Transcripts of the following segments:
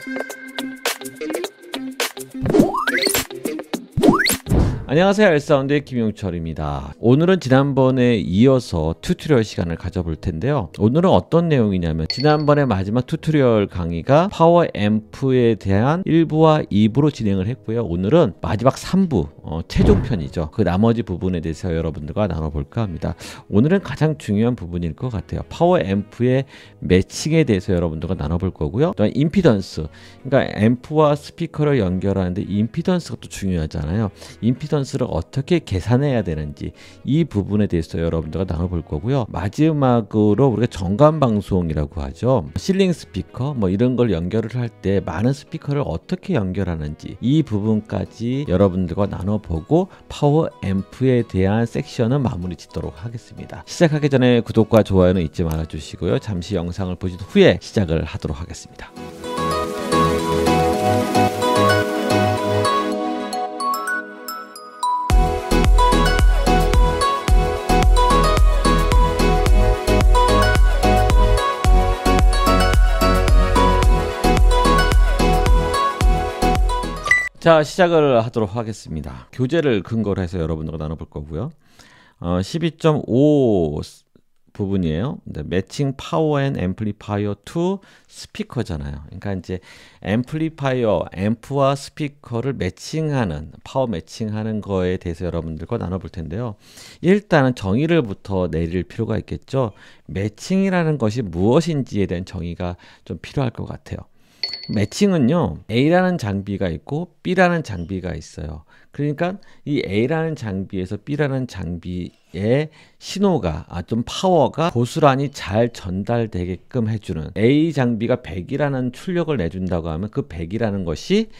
thank you 안녕하세요. 알사운드의 김용철입니다. 오늘은 지난번에 이어서 튜토리얼 시간을 가져볼 텐데요. 오늘은 어떤 내용이냐면 지난번에 마지막 튜토리얼 강의가 파워 앰프에 대한 1부와 2부로 진행을 했고요. 오늘은 마지막 3부 어, 최종편이죠. 그 나머지 부분에 대해서 여러분들과 나눠볼까 합니다. 오늘은 가장 중요한 부분일 것 같아요. 파워 앰프의 매칭에 대해서 여러분들과 나눠볼 거고요. 또한 임피던스 그러니까 앰프와 스피커를 연결하는데 임피던스가 또 중요하잖아요. 임피던스 연수를 어떻게 계산해야 되는지 이 부분에 대해서 여러분들과 나눠볼 거고요. 마지막으로 우리가 전관 방송이라고 하죠. 실링 스피커 뭐 이런 걸 연결을 할 때 많은 스피커를 어떻게 연결하는지 이 부분까지 여러분들과 나눠보고 파워 앰프에 대한 섹션은 마무리 짓도록 하겠습니다. 시작하기 전에 구독과 좋아요는 잊지 말아주시고요. 잠시 영상을 보신 후에 시작을 하도록 하겠습니다. 자 시작을 하도록 하겠습니다. 교재를 근거로 해서 여러분들과 나눠볼 거고요. 어, 12.5 부분이에요. 매칭 파워 앤 앰플리파이어 투 스피커잖아요. 그러니까 이제 앰플리파이어, 앰프와 스피커를 매칭하는 파워 매칭하는 거에 대해서 여러분들과 나눠볼 텐데요. 일단은 정의를부터 내릴 필요가 있겠죠. 매칭이라는 것이 무엇인지에 대한 정의가 좀 필요할 것 같아요. 매칭은요. A라는 장비가 있고 B라는 장비가 있어요. 그러니까 이 A라는 장비에서 B라는 장비의 신호가 아 좀 파워가 고스란히 잘 전달되게끔 해주는 A 장비가 100이라는 출력을 내준다고 하면 그 100이라는 것이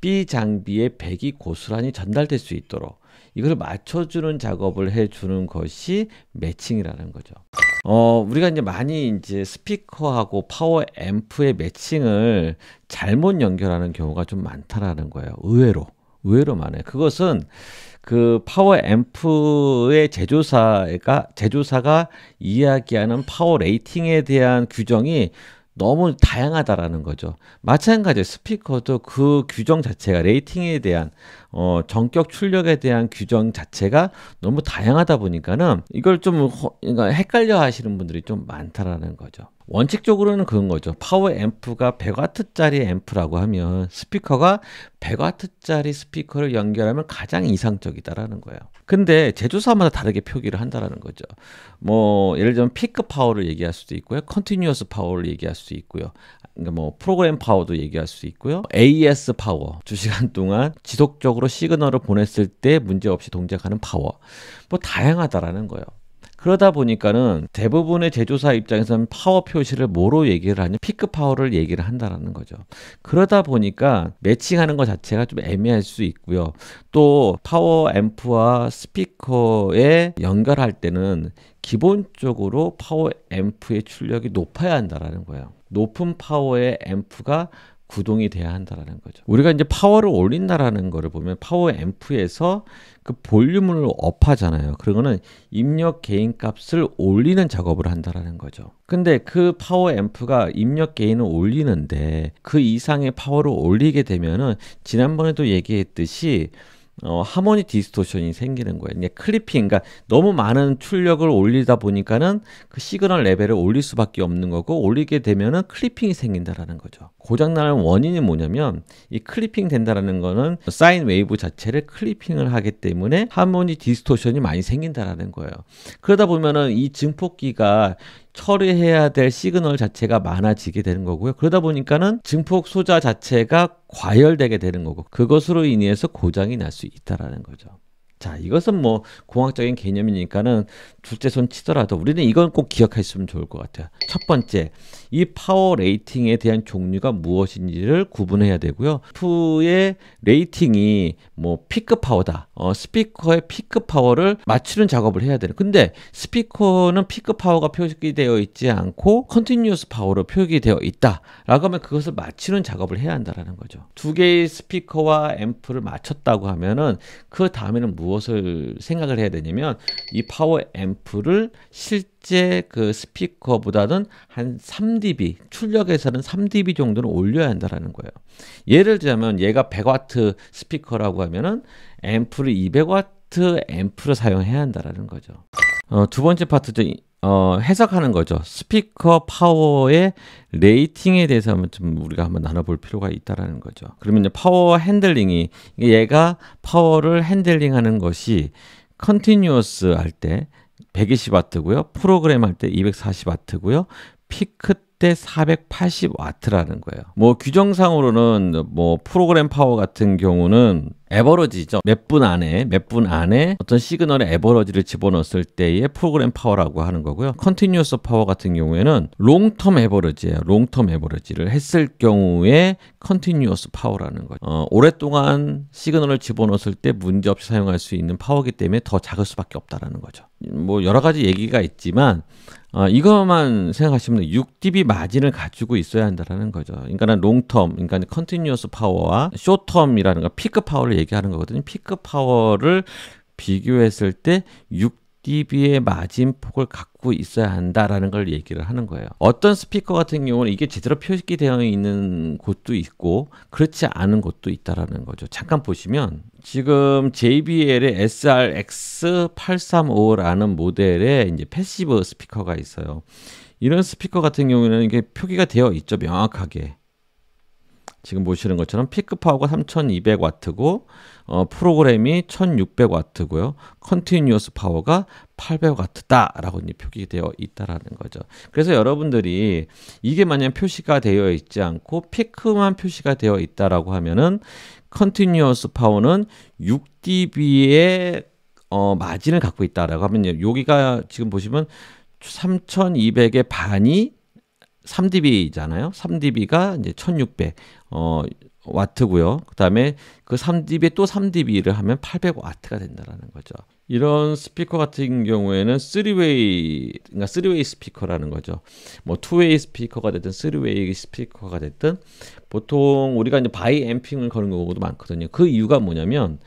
B 장비의 100이 고스란히 전달될 수 있도록 이걸 맞춰주는 작업을 해주는 것이 매칭이라는 거죠. 어, 우리가 이제 많이 이제 스피커하고 파워 앰프의 매칭을 잘못 연결하는 경우가 좀 많다라는 거예요. 의외로. 의외로 많아요. 그것은 그 파워 앰프의 제조사가 제조사가 이야기하는 파워 레이팅에 대한 규정이 너무 다양하다라는 거죠. 마찬가지로 스피커도 그 규정 자체가 레이팅에 대한 어, 정격 출력에 대한 규정 자체가 너무 다양하다 보니까는 이걸 좀 그러니까 헷갈려 하시는 분들이 좀 많다라는 거죠. 원칙적으로는 그런 거죠. 파워 앰프가 100W짜리 앰프라고 하면 스피커가 100W짜리 스피커를 연결하면 가장 이상적이다라는 거예요. 근데 제조사마다 다르게 표기를 한다라는 거죠. 뭐 예를 들면 피크 파워를 얘기할 수도 있고요. 컨티뉴어스 파워를 얘기할 수도 있고요. 그러니까 뭐 프로그램 파워도 얘기할 수 있고요. AES 파워, 2시간 동안 지속적으로 시그널을 보냈을 때 문제없이 동작하는 파워. 뭐 다양하다라는 거예요. 그러다 보니까는 대부분의 제조사 입장에서는 파워 표시를 뭐로 얘기를 하냐 피크 파워를 얘기를 한다라는 거죠. 그러다 보니까 매칭하는 것 자체가 좀 애매할 수 있고요. 또 파워 앰프와 스피커에 연결할 때는 기본적으로 파워 앰프의 출력이 높아야 한다라는 거예요. 높은 파워의 앰프가 구동이 돼야 한다라는 거죠. 우리가 이제 파워를 올린다라는 거를 보면 파워 앰프에서 그 볼륨을 업하잖아요. 그런거는 입력 개인 값을 올리는 작업을 한다라는 거죠. 근데 그 파워 앰프가 입력 개인을 올리는데 그 이상의 파워를 올리게 되면은 지난번에도 얘기했듯이 어, 하모니 디스토션이 생기는 거예요. 이제 클리핑, 그러니까 너무 많은 출력을 올리다 보니까는 그 시그널 레벨을 올릴 수밖에 없는 거고 올리게 되면은 클리핑이 생긴다라는 거죠. 고장 나는 원인이 뭐냐면 이 클리핑 된다라는 거는 사인 웨이브 자체를 클리핑을 하기 때문에 하모니 디스토션이 많이 생긴다라는 거예요. 그러다 보면은 이 증폭기가 처리해야 될 시그널 자체가 많아지게 되는 거고요. 그러다 보니까는 증폭 소자 자체가 과열되게 되는 거고 그것으로 인해서 고장이 날 수 있다라는 거죠. 자, 이것은 뭐 공학적인 개념이니까는 둘째 손 치더라도 우리는 이건 꼭 기억했으면 좋을 것 같아요. 첫 번째, 이 파워 레이팅에 대한 종류가 무엇인지를 구분해야 되고요. F의 레이팅이 뭐 P급 파워다. 어, 스피커의 피크 파워를 맞추는 작업을 해야 되는. 근데 스피커는 피크 파워가 표기되어 있지 않고 컨티뉴어스 파워로 표기되어 있다라고 하면 그것을 맞추는 작업을 해야 한다라는 거죠. 두 개의 스피커와 앰프를 맞췄다고 하면은 그 다음에는 무엇을 생각을 해야 되냐면 이 파워 앰프를 실제 실제 그 스피커보다는 한 3dB, 출력에서는 3dB 정도는 올려야 한다는 거예요. 예를 들자면 얘가 100W 스피커라고 하면은 앰플을 200W 앰플을 사용해야 한다는 거죠. 어, 두 번째 파트죠. 어, 해석하는 거죠. 스피커 파워의 레이팅에 대해서 한번 좀 우리가 한번 나눠볼 필요가 있다라는 거죠. 그러면 이제 파워 핸들링이 얘가 파워를 핸들링하는 것이 컨티뉴어스 할때 120W고요. 프로그램 할 때 240W고요. 피크 그때 480와트라는 거예요. 뭐 규정상으로는 뭐 프로그램 파워 같은 경우는 에버러지죠. 몇 분 안에 몇 분 안에 어떤 시그널의 에버러지를 집어넣었을 때의 프로그램 파워라고 하는 거고요. 컨티뉴어스 파워 같은 경우에는 롱텀 에버러지예요. 롱텀 에버러지를 했을 경우에 컨티뉴어스 파워라는 거죠. 어, 오랫동안 시그널을 집어넣었을 때 문제없이 사용할 수 있는 파워기 때문에 더 작을 수밖에 없다라는 거죠. 뭐 여러 가지 얘기가 있지만 어, 이것만 생각하시면 6dB 마진을 가지고 있어야 한다라는 거죠. 그러니까 롱텀, 그러니까 컨티뉴어스 파워와 쇼텀이라는 거, 피크 파워를 얘기하는 거거든요. 피크 파워를 비교했을 때6 DB의 마진폭을 갖고 있어야 한다라는 걸 얘기를 하는 거예요. 어떤 스피커 같은 경우는 이게 제대로 표시되어 있는 곳도 있고 그렇지 않은 곳도 있다라는 거죠. 잠깐 보시면 지금 JBL의 SRX835라는 모델의 이제 패시브 스피커가 있어요. 이런 스피커 같은 경우는 에 이게 표기가 되어 있죠. 명확하게. 지금 보시는 것처럼 피크 파워가 3200W고 어, 프로그램이 1600W고요. 컨티뉴어스 파워가 800W다라고 표기되어 있다라는 거죠. 그래서 여러분들이 이게 만약 표시가 되어 있지 않고 피크만 표시가 되어 있다라고 하면은 컨티뉴어스 파워는 6dB의 어, 마진을 갖고 있다라고 하면 여기가 지금 보시면 3200의 반이 3dB잖아요. 3dB가 이제 1600. 어 와트고요. 그다음에 그 3dB 또 3dB를 하면 800와트가 된다라는 거죠. 이런 스피커 같은 경우에는 3웨이 그러니까 3웨이 스피커라는 거죠. 뭐 2웨이 스피커가 됐든 3웨이 스피커가 됐든 보통 우리가 이제 바이 앰핑을 거는 경우도 많거든요. 그 이유가 뭐냐면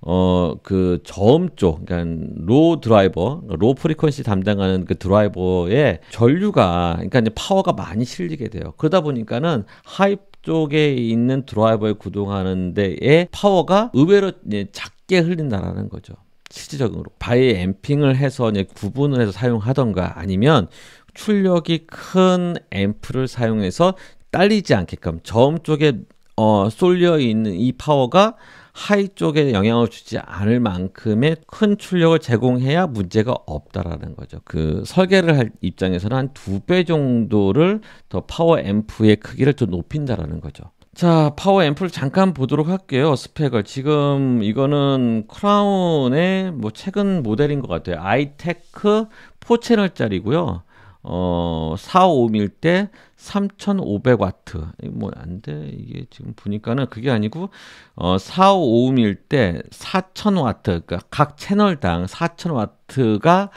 어 그 저음 쪽, 그러니까 로 드라이버, 그러니까 로 프리퀀시 담당하는 그 드라이버의 전류가, 그러니까 이제 파워가 많이 실리게 돼요. 그러다 보니까는 하이 쪽에 있는 드라이버에 구동하는 데에 파워가 의외로 작게 흘린다라는 거죠. 실질적으로 바이 앰핑을 해서 구분을 해서 사용하던가 아니면 출력이 큰 앰프를 사용해서 딸리지 않게끔 저음 쪽에 어, 쏠려 있는 이 파워가 하이 쪽에 영향을 주지 않을 만큼의 큰 출력을 제공해야 문제가 없다라는 거죠. 그 설계를 할 입장에서는 한 두 배 정도를 더 파워 앰프의 크기를 더 높인다라는 거죠. 자, 파워 앰프를 잠깐 보도록 할게요. 스펙을. 지금 이거는 크라운의 뭐 최근 모델인 것 같아요. 아이테크 4채널짜리고요. 어, 4, 5밀 때 3,500와트. 뭐안 돼. 이게 지금 보니까는 그게 아니고 어 4, 5, 5음일 때 4,000와트. 그러니까 각 채널당 4,000와트가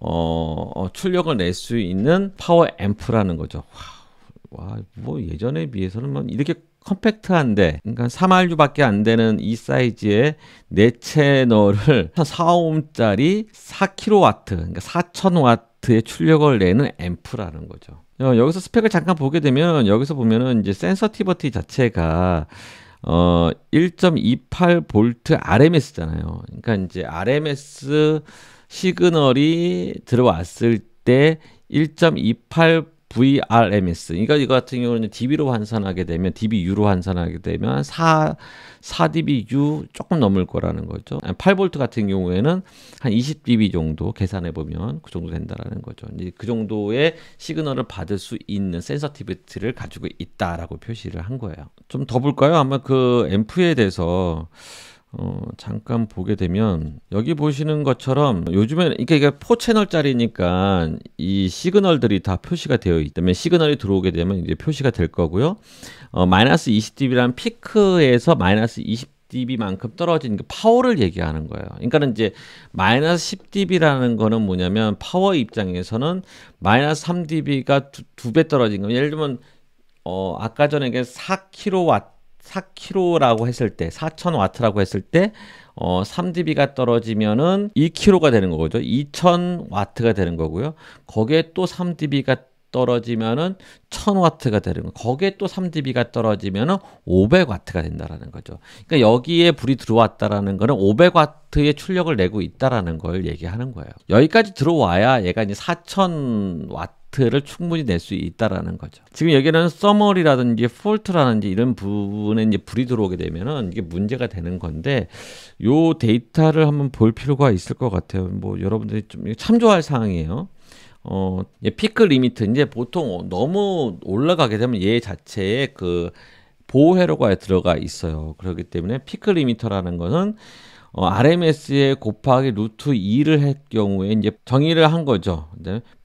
어, 어 출력을 낼 수 있는 파워 앰프라는 거죠. 와, 뭐 예전에 비해서는 뭐 이렇게 컴팩트한데 그러니까 3 r 류밖에안 되는 이 사이즈의 네 채널을 한 4, 5음짜리 4kW, 그러니까 4,000W 기트의 출력을 내는 앰프라는 거죠. 어, 여기서 스펙을 잠깐 보게 되면 여기서 보면은 이제 센서티버티 자체가 어1.28 볼트 RMS잖아요. 그러니까 이제 RMS 시그널이 들어왔을 때1.28 VRMS. 그러니까 이거 같은 경우는 DB로 환산하게 되면 DBU로 환산하게 되면 4 4dBU 조금 넘을 거라는 거죠. 8V 같은 경우에는 한 20dB 정도 계산해 보면 그 정도 된다라는 거죠. 그 정도의 시그널을 받을 수 있는 센서티비티를 가지고 있다라고 표시를 한 거예요. 좀 더 볼까요? 아마 그 앰프에 대해서 어, 잠깐 보게 되면 여기 보시는 것처럼 요즘에는 그러니까 이게 포 채널짜리니까 이 시그널들이 다 표시가 되어 있기 때문에 시그널이 들어오게 되면 이제 표시가 될 거고요. 어, 마이너스 2 0 d b 란 피크에서 마이너스 20 dB만큼 떨어진 그 파워를 얘기하는 거예요. 그러니까는 이제 마이너스 10dB라는 거는 뭐냐면 파워 입장에서는 마이너스 3dB가 두 배 떨어진 거예요. 예를 들면 어, 아까 전에 4kW 4kg라고 했을 때 4000W라고 했을 때 어, 3dB가 떨어지면은 2kg가 되는 거죠. 2000W가 되는 거고요. 거기에 또 3dB가 떨어지면은 1000W가 되는 거. 거기에 또 3dB가 떨어지면은 500W가 된다라는 거죠. 그러니까 여기에 불이 들어왔다라는 거는 500W의 출력을 내고 있다라는 걸 얘기하는 거예요. 여기까지 들어와야 얘가 이제 4000W 임팩트를 충분히 낼 수 있다라는 거죠. 지금 여기는 써머리라든지 폴트라든지 이런 부분에 이제 불이 들어오게 되면은 이게 문제가 되는 건데 요 데이터를 한번 볼 필요가 있을 것 같아요. 뭐 여러분들이 좀 참조할 사항이에요. 어, 피크 리미트 이제 보통 너무 올라가게 되면 얘 자체에 그 보호 회로가 들어가 있어요. 그렇기 때문에 피크 리미터라는 것은 어, RMS에 곱하기 루트 2를 할 경우에 이제 정의를 한 거죠.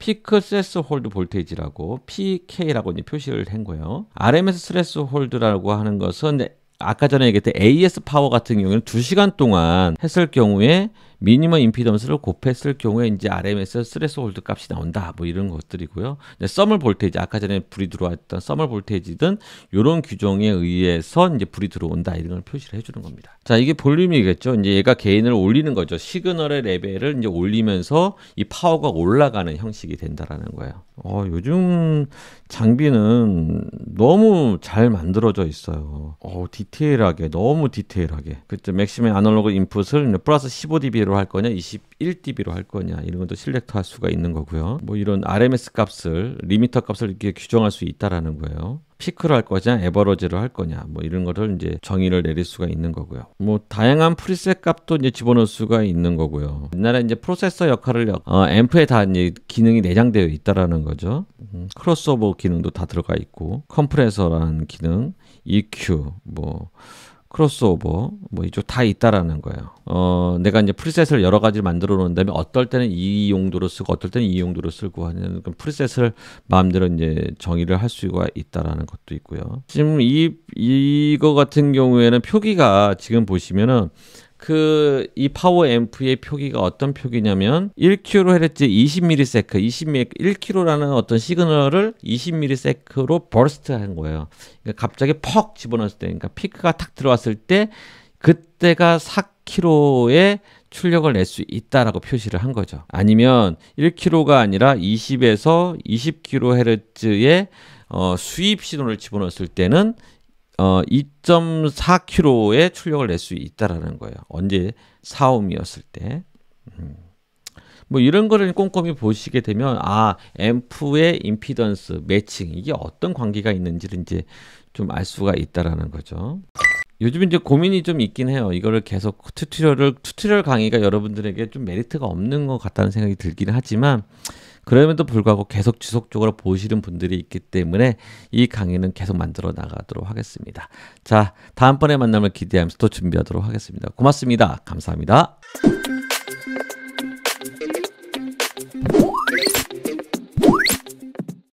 피크 스레스홀드 볼테이지라고 PK라고 이제 표시를 한 거예요. RMS 스레스홀드라고 하는 것은 아까 전에 얘기했던 AS 파워 같은 경우는 2시간 동안 했을 경우에 미니멈 임피던스를 곱했을 경우에 이제 RMS 스레스홀드 값이 나온다. 뭐 이런 것들이고요. 서멀 볼테이지 아까 전에 불이 들어왔던 서멀 볼테이지든 이런 규정에 의해서 이제 불이 들어온다. 이런 걸 표시를 해 주는 겁니다. 자, 이게 볼륨이겠죠. 이제 얘가 게인을 올리는 거죠. 시그널의 레벨을 이제 올리면서 이 파워가 올라가는 형식이 된다라는 거예요. 어, 요즘 장비는 너무 잘 만들어져 있어요. 어, 디테일하게 너무 디테일하게. 그때 맥시멈 아날로그 인풋을 플러스 15dB로 DB로 할 거냐, 21DB로 할 거냐 이런 것도 실렉터 할 수가 있는 거고요. 뭐 이런 RMS 값을 리미터 값을 이렇게 규정할 수 있다라는 거예요. 피크로 할 거냐, 에버러지로 할 거냐, 뭐 이런 거를 이제 정의를 내릴 수가 있는 거고요. 뭐 다양한 프리셋 값도 이제 집어넣을 수가 있는 거고요. 옛날에 이제 프로세서 역할을 어, 앰프에 다 이제 기능이 내장되어 있다라는 거죠. 음, 크로스오버 기능도 다 들어가 있고 컴프레서라는 기능, EQ 뭐 크로스오버 뭐 이쪽 다 있다라는 거예요. 어, 내가 이제 프리셋을 여러 가지를 만들어 놓은 다음에 어떨 때는 이 용도로 쓰고 어떨 때는 이 용도로 쓰고 하는 그 프리셋을 마음대로 이제 정의를 할 수가 있다라는 것도 있고요. 지금 이 이거 같은 경우에는 표기가 지금 보시면은 그이 파워 앰프의 표기가 어떤 표기냐면 1kHz 20ms, 20mm, 1kg라는 어떤 시그널을 20ms로 버스트한 거예요. 그러니까 갑자기 퍽 집어넣었을 때, 그러니까 피크가 탁 들어왔을 때 그때가 4kg의 출력을 낼 수 있다라고 표시를 한 거죠. 아니면 1kg가 아니라 20에서 20kHz의 어, 수입 신호를 집어넣었을 때는 어, 2 4 k m 의 출력을 낼 수 있다라는 거예요. 언제 사옴이었을 때. 음. 뭐 이런 거를 꼼꼼히 보시게 되면 아 앰프의 임피던스 매칭 이게 어떤 관계가 있는지를 이제 좀 알 수가 있다라는 거죠. 요즘 이제 고민이 좀 있긴 해요. 이거를 계속 튜토리얼을 튜토리얼 강의가 여러분들에게 좀 메리트가 없는 것 같다는 생각이 들긴 하지만 그럼에도 불구하고 계속 지속적으로 보시는 분들이 있기 때문에 이 강의는 계속 만들어 나가도록 하겠습니다. 자, 다음번에 만남을 기대하면서 또 준비하도록 하겠습니다. 고맙습니다. 감사합니다.